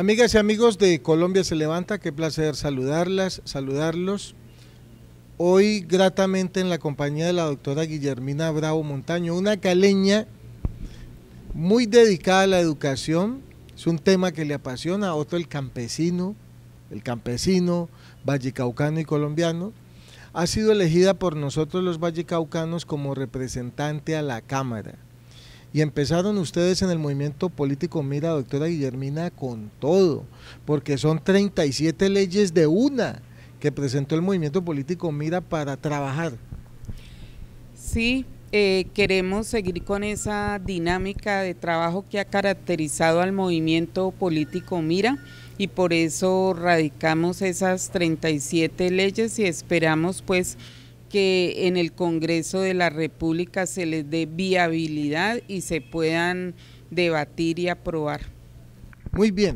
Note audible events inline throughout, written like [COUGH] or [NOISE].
Amigas y amigos de Colombia se levanta, qué placer saludarlas, saludarlos. Hoy gratamente en la compañía de la doctora Guillermina Bravo Montaño, una caleña muy dedicada a la educación, es un tema que le apasiona, otro el campesino, el campesino vallecaucano y colombiano, ha sido elegida por nosotros los vallecaucanos como representante a la Cámara y empezaron ustedes en el movimiento político, mira, doctora Guillermina, con todo, porque son 37 leyes de una que presentó el movimiento político Mira para trabajar. Sí, eh, queremos seguir con esa dinámica de trabajo que ha caracterizado al movimiento político Mira y por eso radicamos esas 37 leyes y esperamos pues que en el Congreso de la República se les dé viabilidad y se puedan debatir y aprobar. Muy bien.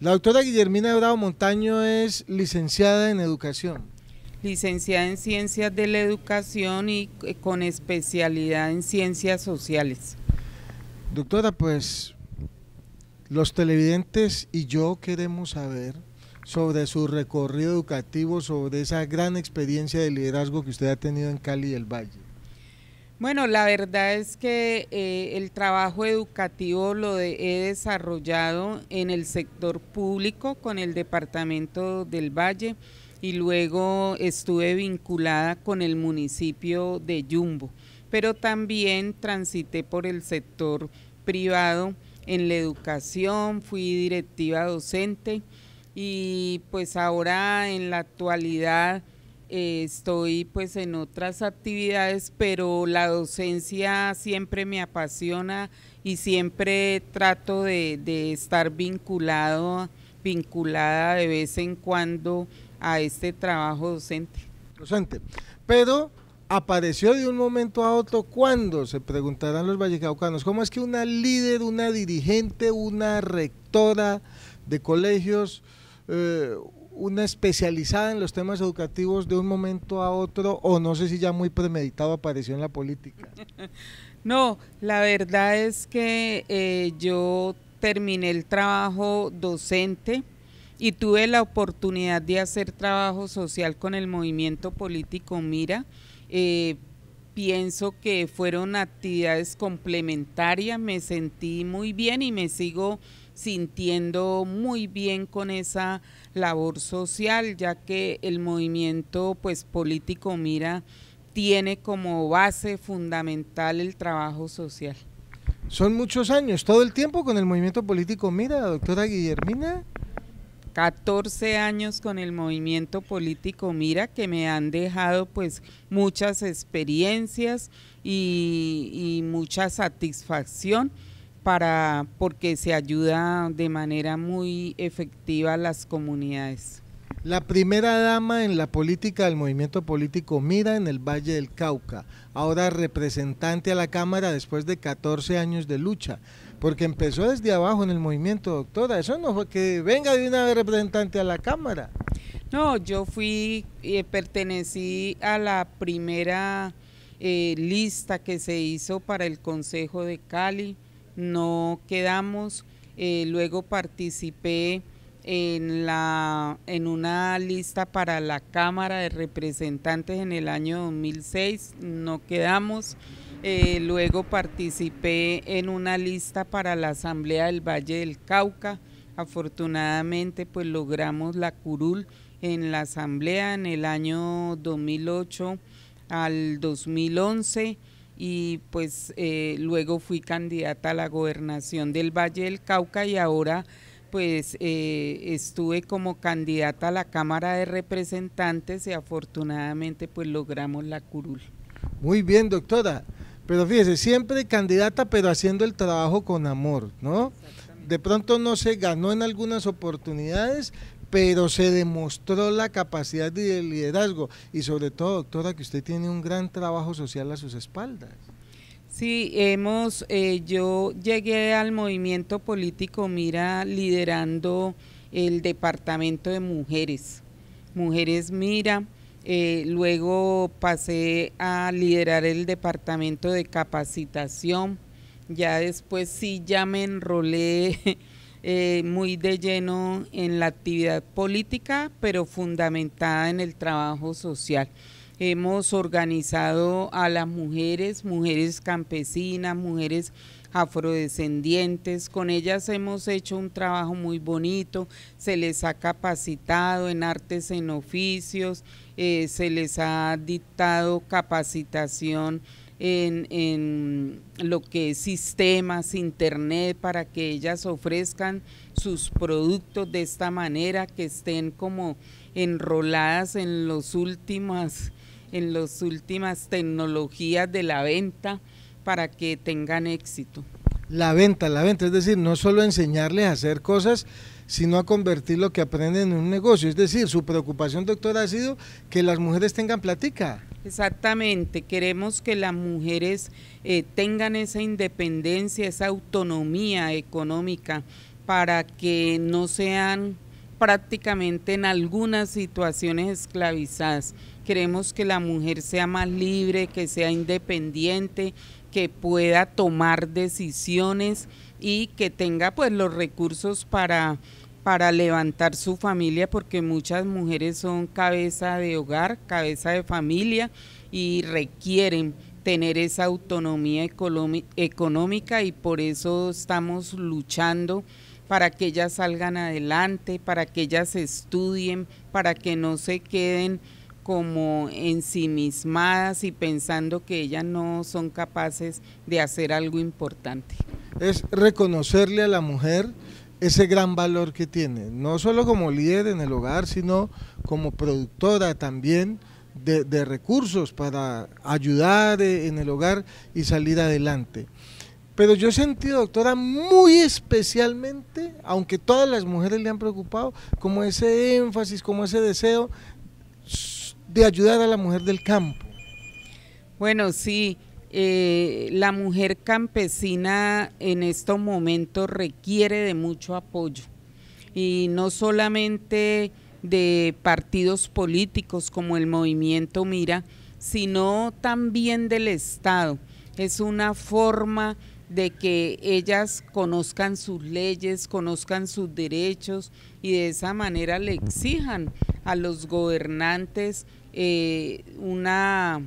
La doctora Guillermina Bravo Montaño es licenciada en educación. Licenciada en Ciencias de la Educación y eh, con especialidad en Ciencias Sociales. Doctora, pues los televidentes y yo queremos saber sobre su recorrido educativo, sobre esa gran experiencia de liderazgo que usted ha tenido en Cali y el Valle. Bueno, la verdad es que eh, el trabajo educativo lo he desarrollado en el sector público con el departamento del Valle y luego estuve vinculada con el municipio de Yumbo, pero también transité por el sector privado en la educación, fui directiva docente y pues ahora en la actualidad eh, estoy pues en otras actividades, pero la docencia siempre me apasiona y siempre trato de, de estar vinculado, vinculada de vez en cuando a este trabajo docente. Docente, pero apareció de un momento a otro cuando se preguntarán los vallecaucanos, ¿cómo es que una líder, una dirigente, una rectora de colegios eh, una especializada en los temas educativos de un momento a otro o no sé si ya muy premeditado apareció en la política? [LAUGHS] No, la verdad es que eh, yo terminé el trabajo docente y tuve la oportunidad de hacer trabajo social con el movimiento político Mira. Eh, pienso que fueron actividades complementarias, me sentí muy bien y me sigo sintiendo muy bien con esa labor social, ya que el movimiento pues político Mira tiene como base fundamental el trabajo social. Son muchos años, todo el tiempo con el movimiento político Mira, doctora Guillermina. 14 años con el movimiento político Mira, que me han dejado pues muchas experiencias y mucha satisfacción para porque se ayuda de manera muy efectiva a las comunidades. La primera dama en la política del movimiento político Mira en el Valle del Cauca, ahora representante a la Cámara después de 14 años de lucha, porque empezó desde abajo en el movimiento, doctora. Eso no fue que venga de una vez representante a la Cámara. No, yo fui, eh, pertenecí a la primera eh, lista que se hizo para el Consejo de Cali no quedamos. Eh, luego participé en, la, en una lista para la Cámara de Representantes en el año 2006, no quedamos. Eh, luego participé en una lista para la Asamblea del Valle del Cauca. Afortunadamente, pues logramos la curul en la Asamblea en el año 2008 al 2011 y pues eh, luego fui candidata a la gobernación del Valle del Cauca y ahora pues eh, estuve como candidata a la Cámara de Representantes y afortunadamente pues logramos la curul. Muy bien, doctora. Pero fíjese, siempre candidata, pero haciendo el trabajo con amor, ¿no? De pronto no se ganó en algunas oportunidades, pero se demostró la capacidad de liderazgo y sobre todo, doctora, que usted tiene un gran trabajo social a sus espaldas. Sí, hemos, eh, yo llegué al movimiento político Mira liderando el departamento de mujeres, Mujeres Mira, eh, luego pasé a liderar el departamento de capacitación, ya después sí ya me enrolé [LAUGHS] Eh, muy de lleno en la actividad política, pero fundamentada en el trabajo social. Hemos organizado a las mujeres, mujeres campesinas, mujeres afrodescendientes. Con ellas hemos hecho un trabajo muy bonito, se les ha capacitado en artes, en oficios, eh, se les ha dictado capacitación en, lo que es sistemas, internet, para que ellas ofrezcan sus productos de esta manera, que estén como enroladas en las últimas, en las últimas tecnologías de la venta para que tengan éxito. La venta, la venta, es decir, no solo enseñarles a hacer cosas, sino a convertir lo que aprenden en un negocio. Es decir, su preocupación, doctora, ha sido que las mujeres tengan platica. Exactamente, queremos que las mujeres eh, tengan esa independencia, esa autonomía económica para que no sean prácticamente en algunas situaciones esclavizadas. Queremos que la mujer sea más libre, que sea independiente, que pueda tomar decisiones y que tenga pues los recursos para para levantar su familia, porque muchas mujeres son cabeza de hogar, cabeza de familia y requieren tener esa autonomía económica y por eso estamos luchando para que ellas salgan adelante, para que ellas estudien, para que no se queden como ensimismadas y pensando que ellas no son capaces de hacer algo importante. Es reconocerle a la mujer ese gran valor que tiene, no solo como líder en el hogar, sino como productora también de, recursos para ayudar eh, en el hogar y salir adelante. Pero yo he sentido, doctora, muy especialmente, aunque todas las mujeres le han preocupado, como ese énfasis, como ese deseo de ayudar a la mujer del campo. Bueno, sí, eh, la mujer campesina en estos momentos requiere de mucho apoyo y no solamente de partidos políticos como el movimiento Mira, sino también del Estado. Es una forma de que ellas conozcan sus leyes, conozcan sus derechos y de esa manera le exijan a los gobernantes eh, una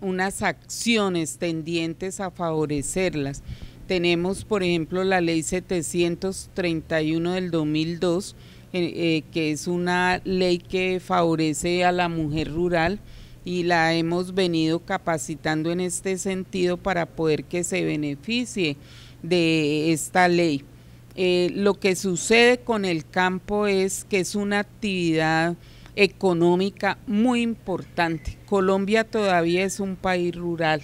unas acciones tendientes a favorecerlas. Tenemos, por ejemplo, la ley 731 del 2002, eh, eh, que es una ley que favorece a la mujer rural y la hemos venido capacitando en este sentido para poder que se beneficie de esta ley. Eh, lo que sucede con el campo es que es una actividad económica muy importante. Colombia todavía es un país rural.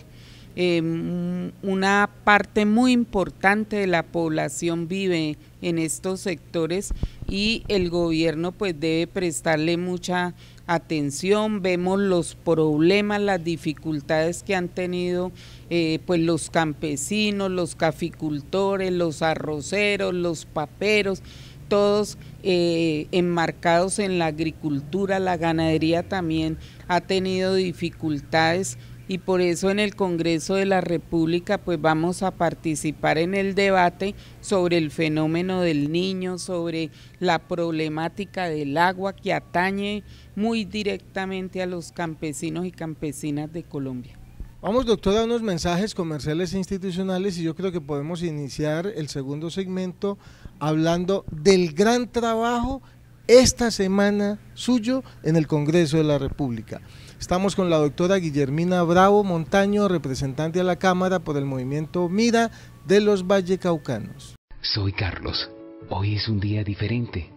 Em, una parte muy importante de la población vive en estos sectores y el gobierno pues debe prestarle mucha atención, vemos los problemas, las dificultades que han tenido eh, pues los campesinos, los caficultores, los arroceros, los paperos, todos eh, enmarcados en la agricultura, la ganadería también ha tenido dificultades y por eso en el Congreso de la República pues vamos a participar en el debate sobre el fenómeno del niño, sobre la problemática del agua que atañe muy directamente a los campesinos y campesinas de Colombia. Vamos, doctora, a unos mensajes comerciales e institucionales y yo creo que podemos iniciar el segundo segmento hablando del gran trabajo esta semana suyo en el Congreso de la República. Estamos con la doctora Guillermina Bravo Montaño, representante a la Cámara por el movimiento Mira de los Vallecaucanos. Soy Carlos. Hoy es un día diferente.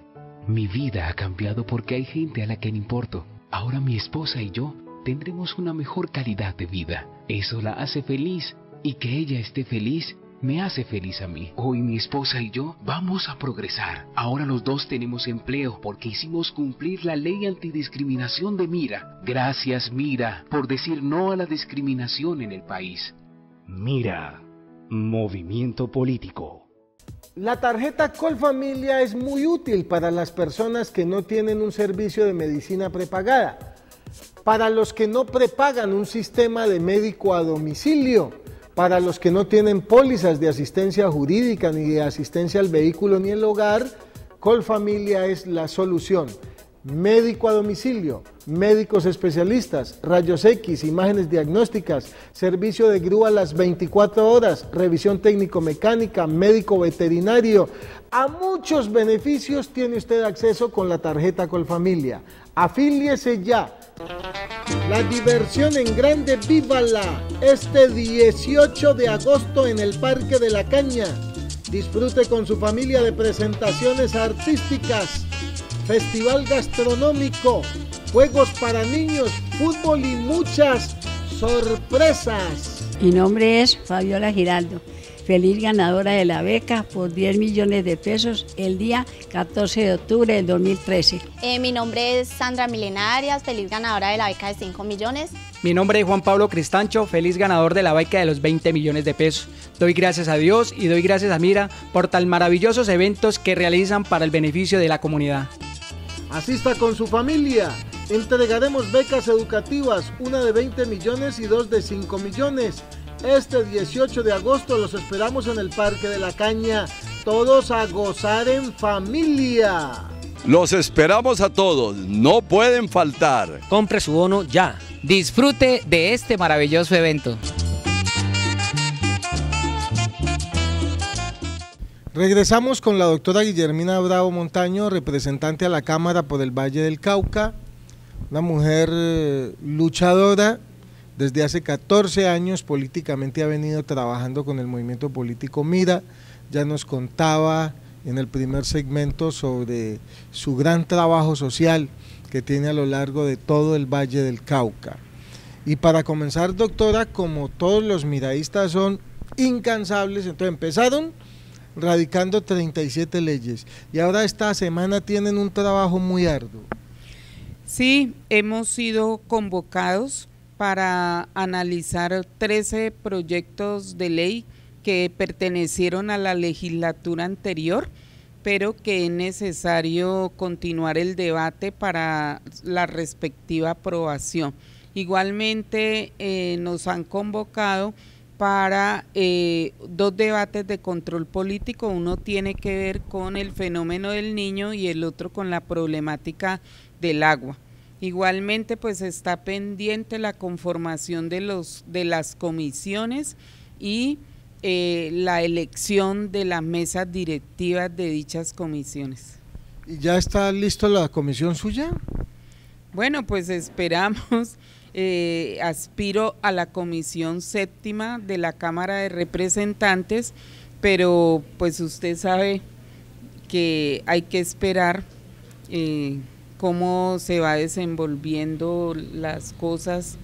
Mi vida ha cambiado porque hay gente a la que le importo. Ahora mi esposa y yo tendremos una mejor calidad de vida. Eso la hace feliz y que ella esté feliz me hace feliz a mí. Hoy mi esposa y yo vamos a progresar. Ahora los dos tenemos empleo porque hicimos cumplir la ley antidiscriminación de Mira. Gracias Mira por decir no a la discriminación en el país. Mira, movimiento político. La tarjeta Colfamilia es muy útil para las personas que no tienen un servicio de medicina prepagada para los que no prepagan un sistema de médico a domicilio, para los que no tienen pólizas de asistencia jurídica ni de asistencia al vehículo ni el hogar, Colfamilia es la solución. Médico a domicilio, médicos especialistas, rayos X, imágenes diagnósticas, servicio de grúa a las 24 horas, revisión técnico-mecánica, médico veterinario. A muchos beneficios tiene usted acceso con la tarjeta Colfamilia. Afíliese ya la diversión en grande, vívala este 18 de agosto en el Parque de la Caña. Disfrute con su familia de presentaciones artísticas, festival gastronómico, juegos para niños, fútbol y muchas sorpresas. Mi nombre es Fabiola Giraldo feliz ganadora de la beca por 10 millones de pesos el día 14 de octubre del 2013. Eh, mi nombre es Sandra Milenarias, feliz ganadora de la beca de 5 millones. Mi nombre es Juan Pablo Cristancho, feliz ganador de la beca de los 20 millones de pesos. Doy gracias a Dios y doy gracias a Mira por tan maravillosos eventos que realizan para el beneficio de la comunidad. Asista con su familia. Entregaremos becas educativas, una de 20 millones y dos de 5 millones este 18 de agosto los esperamos en el Parque de la Caña. Todos a gozar en familia. Los esperamos a todos, no pueden faltar. Compre su bono ya. Disfrute de este maravilloso evento. Regresamos con la doctora Guillermina Bravo Montaño, representante a la Cámara por el Valle del Cauca, una mujer eh, luchadora desde hace 14 años políticamente ha venido trabajando con el movimiento político Mira, ya nos contaba en el primer segmento sobre su gran trabajo social que tiene a lo largo de todo el Valle del Cauca. Y para comenzar, doctora, como todos los miraístas son incansables, entonces empezaron radicando 37 leyes y ahora esta semana tienen un trabajo muy arduo. Sí, hemos sido convocados para analizar 13 proyectos de ley que pertenecieron a la legislatura anterior, pero que es necesario continuar el debate para la respectiva aprobación. Igualmente eh, nos han convocado para eh, dos debates de control político. Uno tiene que ver con el fenómeno del niño y el otro con la problemática del agua. Igualmente, pues está pendiente la conformación de, los, de las comisiones y eh, la elección de las mesas directivas de dichas comisiones. ¿Y ya está lista la comisión suya? Bueno, pues esperamos. [LAUGHS] Eh, aspiro a la comisión séptima de la Cámara de Representantes, pero pues usted sabe que hay que esperar. Eh, cómo se va desenvolviendo las cosas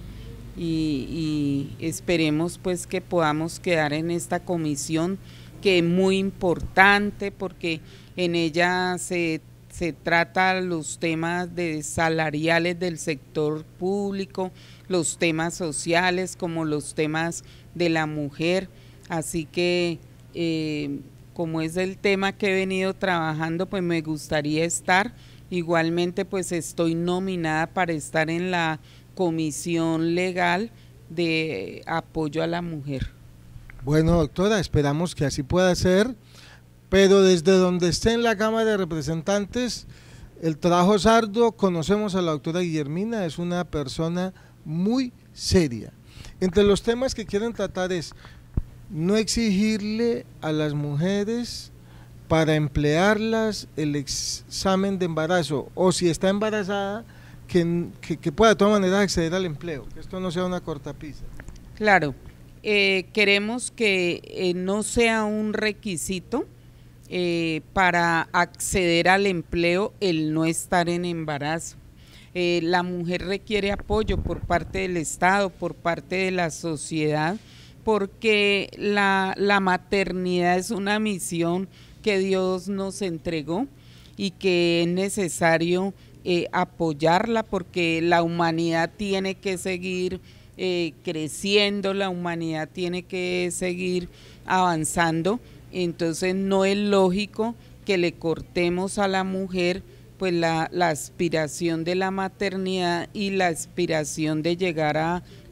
y, esperemos pues que podamos quedar en esta comisión que es muy importante porque en ella se, se trata los temas de salariales del sector público, los temas sociales como los temas de la mujer, así que eh, como es el tema que he venido trabajando pues me gustaría estar Igualmente, pues estoy nominada para estar en la Comisión Legal de Apoyo a la Mujer. Bueno, doctora, esperamos que así pueda ser, pero desde donde esté en la Cámara de Representantes, el trabajo sardo conocemos a la doctora Guillermina, es una persona muy seria. Entre los temas que quieren tratar es no exigirle a las mujeres para emplearlas el examen de embarazo o si está embarazada, que, pueda de todas maneras acceder al empleo, que esto no sea una cortapisa. Claro, eh, queremos que eh, no sea un requisito eh, para acceder al empleo el no estar en embarazo. la mujer requiere apoyo por parte del Estado, por parte de la sociedad, porque la, la maternidad es una misión que Dios nos entregó y que es necesario eh, apoyarla porque la humanidad tiene que seguir eh, creciendo, la humanidad tiene que seguir avanzando. Entonces no es lógico que le cortemos a la mujer pues la, aspiración de la maternidad y la aspiración de llegar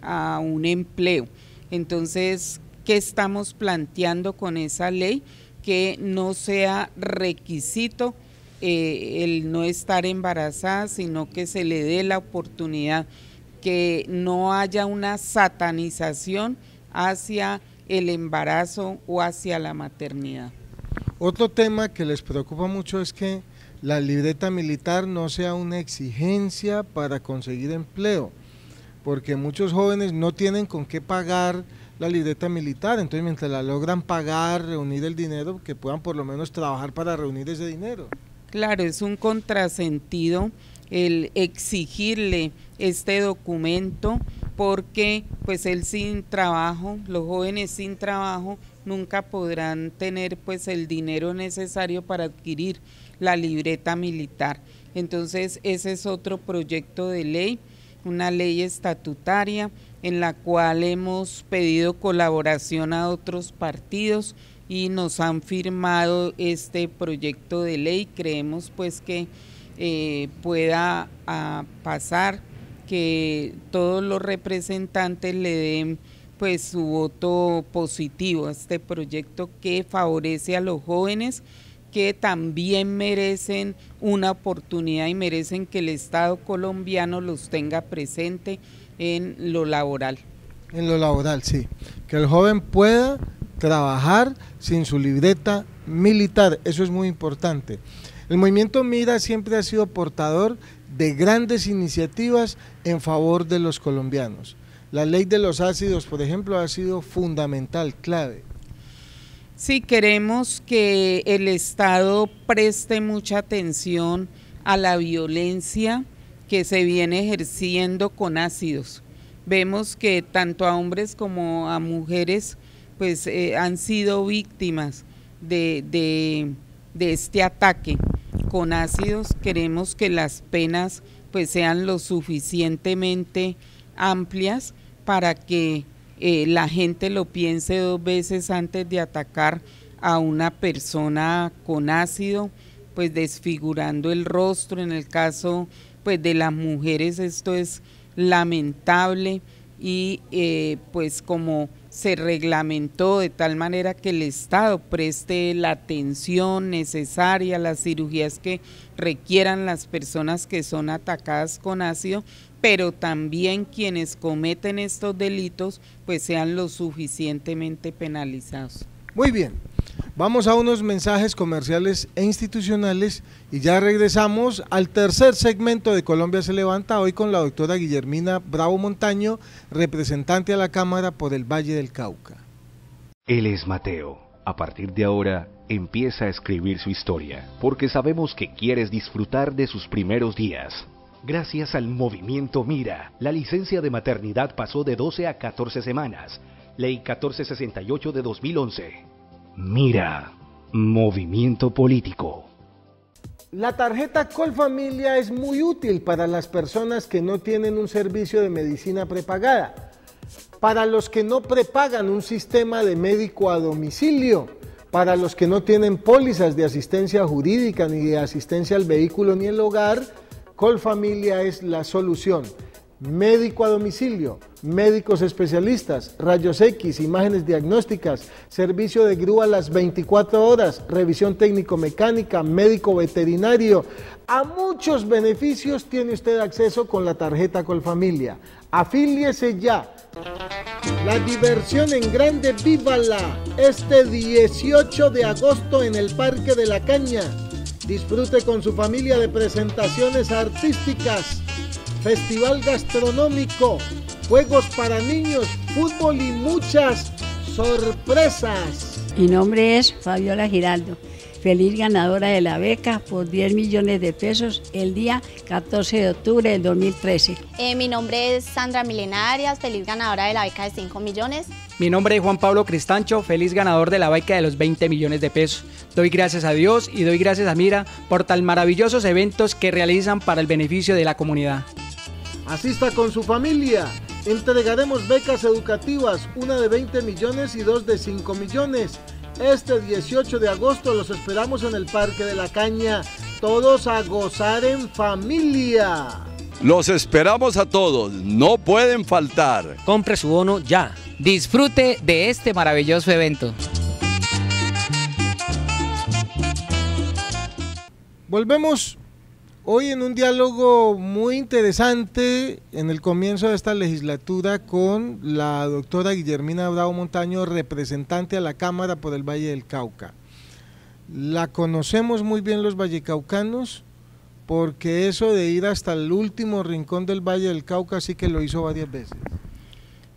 a un empleo. Entonces, ¿qué estamos planteando con esa ley? que no sea requisito eh, el no estar embarazada, sino que se le dé la oportunidad, que no haya una satanización hacia el embarazo o hacia la maternidad. Otro tema que les preocupa mucho es que la libreta militar no sea una exigencia para conseguir empleo, porque muchos jóvenes no tienen con qué pagar la libreta militar. Entonces, mientras la logran pagar, reunir el dinero, que puedan por lo menos trabajar para reunir ese dinero. Claro, es un contrasentido el exigirle este documento porque pues él sin trabajo, los jóvenes sin trabajo nunca podrán tener pues el dinero necesario para adquirir la libreta militar. Entonces, ese es otro proyecto de ley, una ley estatutaria en la cual hemos pedido colaboración a otros partidos y nos han firmado este proyecto de ley. Creemos pues que eh, pueda ah, pasar que todos los representantes le den pues su voto positivo a este proyecto que favorece a los jóvenes que también merecen una oportunidad y merecen que el Estado colombiano los tenga presente en lo laboral. En lo laboral, sí. Que el joven pueda trabajar sin su libreta militar, eso es muy importante. El movimiento Mira siempre ha sido portador de grandes iniciativas en favor de los colombianos. La ley de los ácidos, por ejemplo, ha sido fundamental, clave. Sí, queremos que el Estado preste mucha atención a la violencia que se viene ejerciendo con ácidos. Vemos que tanto a hombres como a mujeres pues eh, han sido víctimas de, este ataque con ácidos. Queremos que las penas pues sean lo suficientemente amplias para que eh, la gente lo piense dos veces antes de atacar a una persona con ácido, pues desfigurando el rostro en el caso pues de las mujeres esto es lamentable y eh, pues como se reglamentó de tal manera que el Estado preste la atención necesaria, las cirugías que requieran las personas que son atacadas con ácido, pero también quienes cometen estos delitos pues sean lo suficientemente penalizados. Muy bien, Vamos a unos mensajes comerciales e institucionales y ya regresamos al tercer segmento de Colombia se levanta hoy con la doctora Guillermina Bravo Montaño, representante a la Cámara por el Valle del Cauca. Él es Mateo. A partir de ahora empieza a escribir su historia, porque sabemos que quieres disfrutar de sus primeros días. Gracias al movimiento Mira, la licencia de maternidad pasó de 12 a 14 semanas, ley 1468 de 2011. Mira, movimiento político. La tarjeta Colfamilia es muy útil para las personas que no tienen un servicio de medicina prepagada, para los que no prepagan un sistema de médico a domicilio, para los que no tienen pólizas de asistencia jurídica ni de asistencia al vehículo ni el hogar, Colfamilia es la solución médico a domicilio, médicos especialistas, rayos X, imágenes diagnósticas, servicio de grúa las 24 horas, revisión técnico-mecánica, médico veterinario. A muchos beneficios tiene usted acceso con la tarjeta Colfamilia. Afíliese ya. La diversión en grande, vívala este 18 de agosto en el Parque de la Caña. Disfrute con su familia de presentaciones artísticas festival gastronómico, juegos para niños, fútbol y muchas sorpresas. Mi nombre es Fabiola Giraldo, feliz ganadora de la beca por 10 millones de pesos el día 14 de octubre del 2013. Eh, mi nombre es Sandra Milenarias, feliz ganadora de la beca de 5 millones. Mi nombre es Juan Pablo Cristancho, feliz ganador de la beca de los 20 millones de pesos. Doy gracias a Dios y doy gracias a Mira por tan maravillosos eventos que realizan para el beneficio de la comunidad. Asista con su familia. Entregaremos becas educativas, una de 20 millones y dos de 5 millones. Este 18 de agosto los esperamos en el Parque de la Caña. Todos a gozar en familia. Los esperamos a todos, no pueden faltar. Compre su bono ya. Disfrute de este maravilloso evento. Volvemos Hoy en un diálogo muy interesante en el comienzo de esta legislatura con la doctora Guillermina Bravo Montaño, representante a la Cámara por el Valle del Cauca. La conocemos muy bien los vallecaucanos porque eso de ir hasta el último rincón del Valle del Cauca sí que lo hizo varias veces.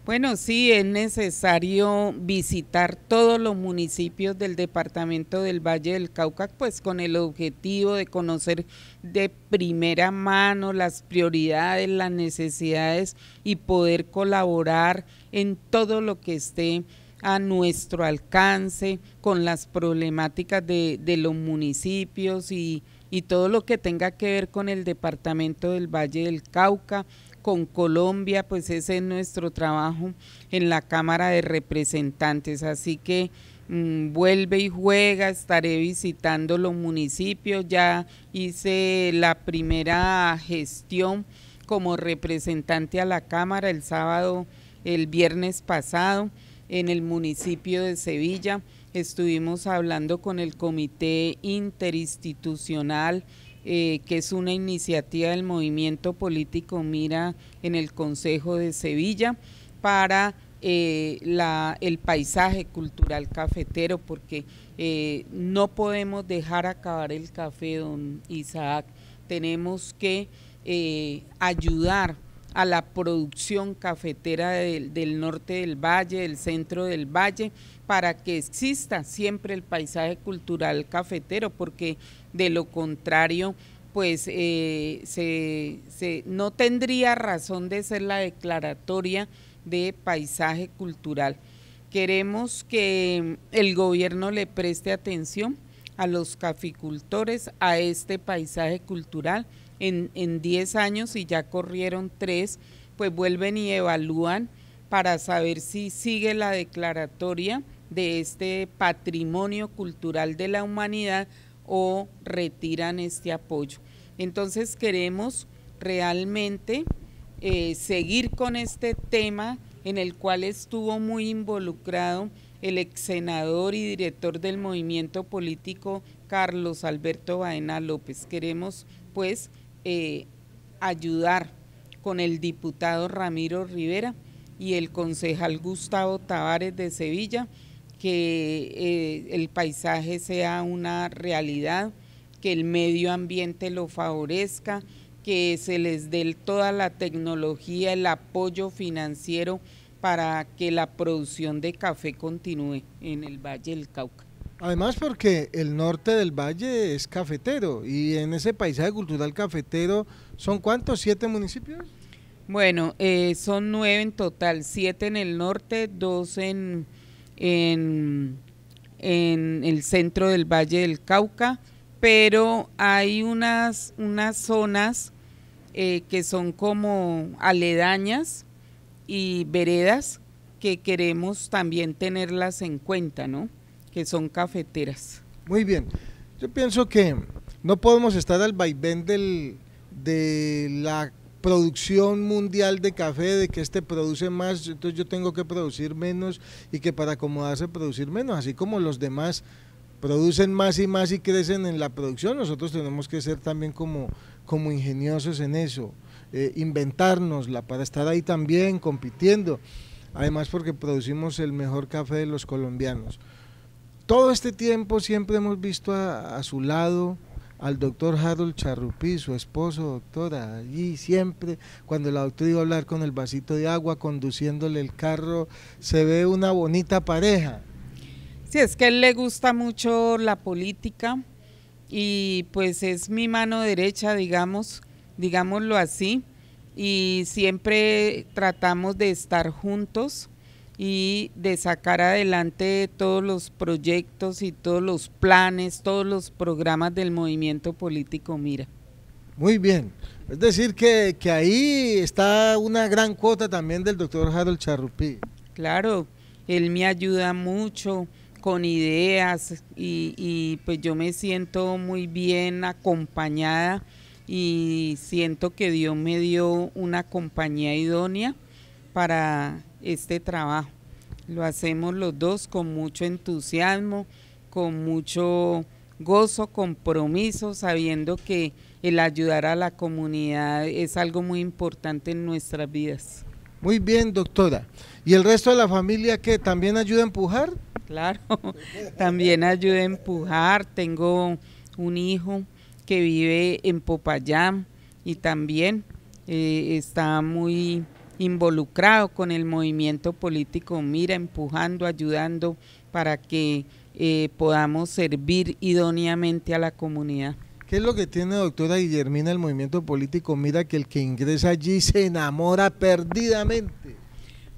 Bueno, sí, es necesario visitar todos los municipios del departamento del Valle del Cauca, pues con el objetivo de conocer de primera mano las prioridades, las necesidades y poder colaborar en todo lo que esté a nuestro alcance con las problemáticas de, los municipios y, y todo lo que tenga que ver con el departamento del Valle del Cauca con Colombia, pues ese es nuestro trabajo en la Cámara de Representantes. Así que mm, vuelve y juega, estaré visitando los municipios, ya hice la primera gestión como representante a la Cámara el sábado, el viernes pasado, en el municipio de Sevilla. Estuvimos hablando con el Comité Interinstitucional eh, que es una iniciativa del movimiento político Mira en el Consejo de Sevilla para eh, la, el paisaje cultural cafetero, porque eh, no podemos dejar acabar el café, don Isaac. Tenemos que ayudar a la producción cafetera del, norte del valle, del centro del valle, para que exista siempre el paisaje cultural cafetero, porque de lo contrario pues eh, no tendría razón de ser la declaratoria de paisaje cultural. Queremos que el gobierno le preste atención a los caficultores a este paisaje cultural. En 10 años, y ya corrieron 3, pues vuelven y evalúan para saber si sigue la declaratoria de este patrimonio cultural de la humanidad o retiran este apoyo. Entonces queremos realmente eh, seguir con este tema en el cual estuvo muy involucrado el ex senador y director del movimiento político Carlos Alberto Baena López. Queremos pues eh, ayudar con el diputado Ramiro Rivera y el concejal Gustavo Tavares de Sevilla, que eh, el paisaje sea una realidad, que el medio ambiente lo favorezca, que se les dé toda la tecnología, el apoyo financiero para que la producción de café continúe en el Valle del Cauca. Además porque el norte del valle es cafetero y en ese paisaje cultural cafetero son cuántos, siete municipios? Bueno, eh, son nueve en total, siete en el norte, dos en, en, el centro del valle del Cauca, pero hay unas, unas zonas eh, que son como aledañas y veredas que queremos también tenerlas en cuenta, ¿no? Que son cafeteras. Muy bien. Yo pienso que no podemos estar al vaivén del, de la producción mundial de café, de que este produce más, entonces yo tengo que producir menos y que para acomodarse producir menos, así como los demás producen más y más y crecen en la producción, nosotros tenemos que ser también como, como ingeniosos en eso. Eh, inventarnos inventárnosla para estar ahí también compitiendo. Además porque producimos el mejor café de los colombianos. Todo este tiempo siempre hemos visto a, a su lado al doctor Harold Charrupí, su esposo, doctora, allí siempre, cuando la doctora iba a hablar con el vasito de agua, conduciéndole el carro, se ve una bonita pareja. Sí, es que él le gusta mucho la política y pues es mi mano derecha, digamos, digámoslo así, y siempre tratamos de estar juntos y de sacar adelante todos los proyectos y todos los planes, todos los programas del movimiento político Mira. Muy bien, es decir que, ahí está una gran cuota también del doctor Harold Charrupí. Claro, él me ayuda mucho con ideas y, y pues yo me siento muy bien acompañada y siento que Dios me dio una compañía idónea para este trabajo. Lo hacemos los dos con mucho entusiasmo, con mucho gozo, compromiso, sabiendo que el ayudar a la comunidad es algo muy importante en nuestras vidas. Muy bien, doctora. ¿Y el resto de la familia que también ayuda a empujar? Claro, [LAUGHS] también ayuda a empujar. Tengo un hijo que vive en Popayán y también eh, está muy involucrado con el movimiento político Mira, empujando, ayudando para que eh, podamos servir idóneamente a la comunidad. ¿Qué es lo que tiene, doctora Guillermina, el movimiento político? Mira que el que ingresa allí se enamora perdidamente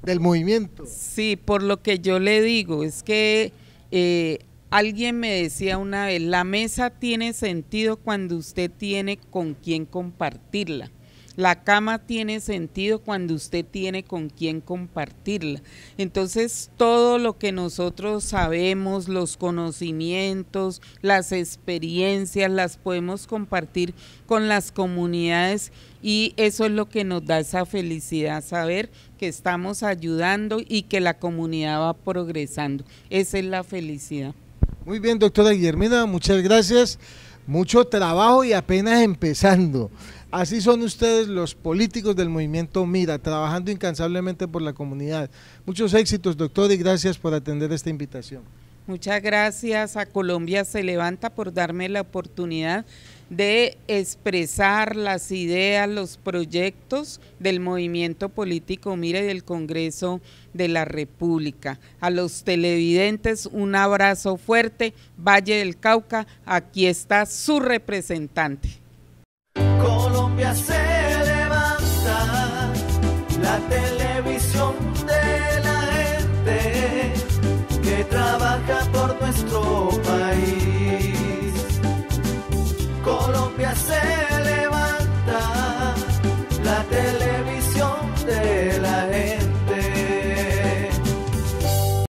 del movimiento. Sí, por lo que yo le digo, es que eh, Alguien me decía una vez, la mesa tiene sentido cuando usted tiene con quién compartirla. La cama tiene sentido cuando usted tiene con quién compartirla. Entonces, todo lo que nosotros sabemos, los conocimientos, las experiencias, las podemos compartir con las comunidades y eso es lo que nos da esa felicidad, saber que estamos ayudando y que la comunidad va progresando. Esa es la felicidad. Muy bien, doctora Guillermina, muchas gracias. Mucho trabajo y apenas empezando. Así son ustedes los políticos del movimiento Mira, trabajando incansablemente por la comunidad. Muchos éxitos, doctor, y gracias por atender esta invitación. Muchas gracias a Colombia Se Levanta por darme la oportunidad de expresar las ideas, los proyectos del movimiento político, mire, del Congreso de la República. A los televidentes un abrazo fuerte. Valle del Cauca, aquí está su representante. Colombia se por nuestro